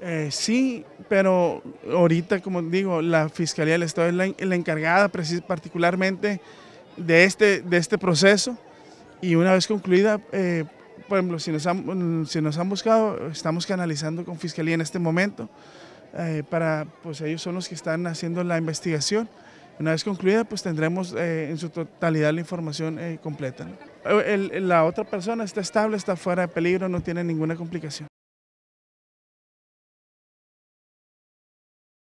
Eh, sí, pero ahorita, como digo, la Fiscalía del Estado es la, encargada particularmente de este, de este proceso y una vez concluida, eh, por ejemplo, si nos, han, buscado, estamos canalizando con Fiscalía en este momento, eh, para, pues ellos son los que están haciendo la investigación. Una vez concluida, pues tendremos en su totalidad la información completa. la otra persona está estable, está fuera de peligro, no tiene ninguna complicación.